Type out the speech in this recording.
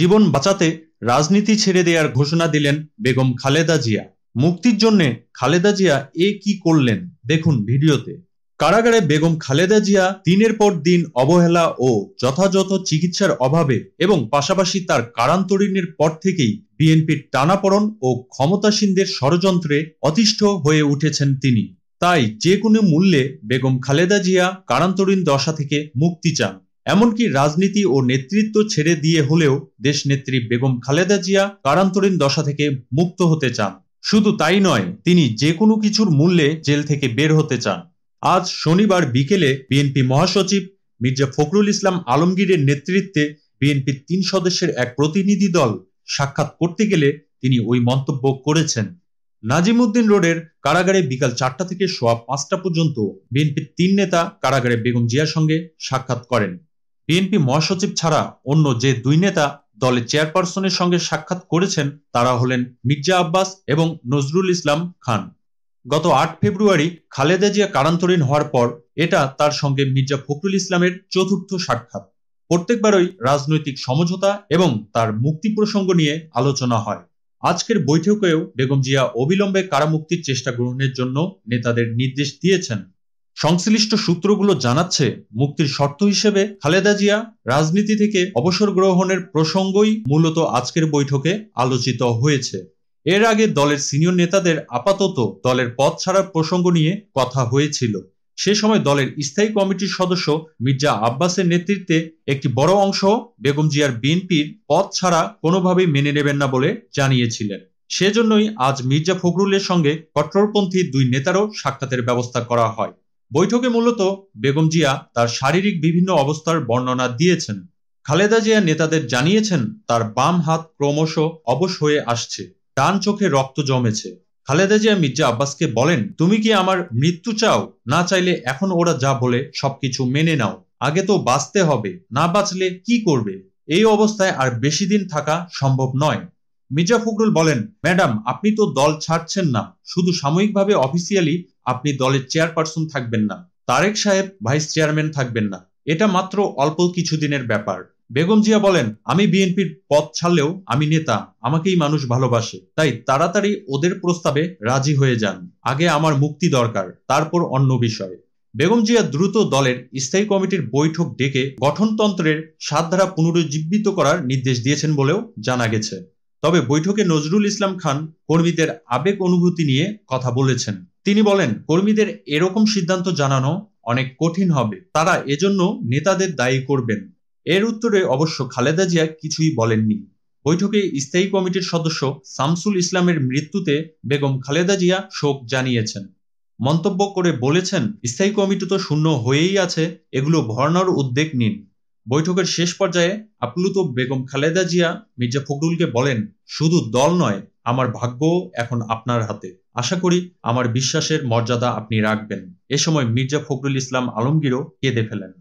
জীবন বাঁচাতে রাজনীতি ছেড়ে দেওয়ার ঘোষণা দিলেন বেগম খালেদা জিয়া মুক্তির জন্য খালেদা জিয়া এ কি করলেন দেখুন ভিডিওতে কারাগারে বেগম খালেদা জিয়া দিনের পর দিন অবহেলা ও যথাযথ চিকিৎসার অভাবে এবং পাশাপাশি তার কারান্তরীণের পর থেকেই বিএনপির টানাপড়ন ও ক্ষমতাসীনদের ষড়যন্ত্রে অতিষ্ঠ হয়ে উঠেছেন তিনি তাই যে কোনো মূল্যে বেগম খালেদা জিয়া কারান্তরীণ দশা থেকে মুক্তি চান এমনকি রাজনীতি ও নেতৃত্ব ছেড়ে দিয়ে হলেও দেশনেত্রী বেগম খালেদা জিয়া কারান্তরীণ দশা থেকে মুক্ত হতে চান শুধু তাই নয় তিনি যে কোনো কিছুর মূল্যে জেল থেকে বের হতে চান আজ শনিবার বিকেলে বিএনপি মহাসচিব মির্জা ফখরুল ইসলাম আলমগীরের নেতৃত্বে বিএনপির তিন সদস্যের এক প্রতিনিধি দল সাক্ষাৎ করতে গেলে তিনি ওই মন্তব্য করেছেন নাজিমুদ্দিন রোডের কারাগারে বিকাল চারটা থেকে সোয়া পাঁচটা পর্যন্ত বিএনপির তিন নেতা কারাগারে বেগম জিয়ার সঙ্গে সাক্ষাৎ করেন বিএনপি মহাসচিব ছাড়া অন্য যে দুই নেতা দলের চেয়ারপারসনের সঙ্গে সাক্ষাৎ করেছেন তারা হলেন মির্জা আব্বাস এবং নজরুল ইসলাম খান গত আট ফেব্রুয়ারি খালেদা জিয়া কারান্তরীণ হওয়ার পর এটা তার সঙ্গে মির্জা ফখরুল ইসলামের চতুর্থ সাক্ষাৎ প্রত্যেকবারই রাজনৈতিক সমঝোতা এবং তার মুক্তি প্রসঙ্গ নিয়ে আলোচনা হয় আজকের বৈঠকেও বেগম জিয়া অবিলম্বে কারামুক্তির চেষ্টা গ্রহণের জন্য নেতাদের নির্দেশ দিয়েছেন সংশ্লিষ্ট সূত্রগুলো জানাচ্ছে মুক্তির শর্ত হিসেবে খালেদা জিয়া রাজনীতি থেকে অবসর গ্রহণের প্রসঙ্গই মূলত আজকের বৈঠকে আলোচিত হয়েছে এর আগে দলের সিনিয়র নেতাদের আপাতত দলের পদ ছাড়ার প্রসঙ্গ নিয়ে কথা হয়েছিল সে সময় দলের স্থায়ী কমিটির সদস্য মির্জা আব্বাসের নেতৃত্বে একটি বড় অংশ বেগম জিয়ার বিএনপির পদ ছাড়া কোনোভাবেই মেনে নেবেন না বলে জানিয়েছিলেন সেজন্যই আজ মির্জা ফখরুলের সঙ্গে কট্টরপন্থী দুই নেতারও সাক্ষাতের ব্যবস্থা করা হয় বৈঠকে মূলত বেগম জিয়া তার শারীরিক বিভিন্ন অবস্থার বর্ণনা দিয়েছেন খালেদা জিয়া নেতাদের জানিয়েছেন তার বাম হাত ক্রমশ অবশ হয়ে আসছে ডান চোখে রক্ত জমেছে খালেদা জিয়া মির্জা আব্বাসকে বলেন তুমি কি আমার মৃত্যু চাও না চাইলে এখন ওরা যা বলে সবকিছু মেনে নাও আগে তো বাঁচতে হবে না বাঁচলে কি করবে এই অবস্থায় আর বেশি দিন থাকা সম্ভব নয় মির্জা ফখরুল বলেন ম্যাডাম আপনি তো দল ছাড়ছেন না শুধু সাময়িকভাবে অফিসিয়ালি আপনি দলের চেয়ারপারসন থাকবেন না তারেক সাহেব ভাইস চেয়ারম্যান থাকবেন না এটা মাত্র অল্প কিছুদিনের ব্যাপার বেগম জিয়া বলেন আমি বিএনপির পদ ছাড়লেও আমি নেতা আমাকেই মানুষ ভালোবাসে তাই তাড়াতাড়ি ওদের প্রস্তাবে রাজি হয়ে যান আগে আমার মুক্তি দরকার তারপর অন্য বিষয় বেগম জিয়া দ্রুত দলের স্থায়ী কমিটির বৈঠক ডেকে গঠনতন্ত্রের সাত ধারা পুনরুজ্জীবিত করার নির্দেশ দিয়েছেন বলেও জানা গেছে তবে বৈঠকে নজরুল ইসলাম খান কর্মীদের আবেগ অনুভূতি নিয়ে কথা বলেছেন তিনি বলেন কর্মীদের এরকম সিদ্ধান্ত জানানো অনেক কঠিন হবে তারা এজন্য নেতাদের দায়ী করবেন এর উত্তরে অবশ্য খালেদা জিয়া কিছুই বলেননি বৈঠকে স্থায়ী কমিটির সদস্য সামসুল ইসলামের মৃত্যুতে বেগম খালেদা জিয়া শোক জানিয়েছেন মন্তব্য করে বলেছেন স্থায়ী কমিটি তো শূন্য হয়েই আছে এগুলো ভর্ণার উদ্বেগ নিন বৈঠকের শেষ পর্যায়ে আপ্লুত বেগম খালেদা জিয়া মির্জা ফখরুলকে বলেন শুধু দল নয় আমার ভাগ্য এখন আপনার হাতে আশা করি আমার বিশ্বাসের মর্যাদা আপনি রাখবেন এ সময় মির্জা ফখরুল ইসলাম আলমগীরও কেঁদে ফেলেন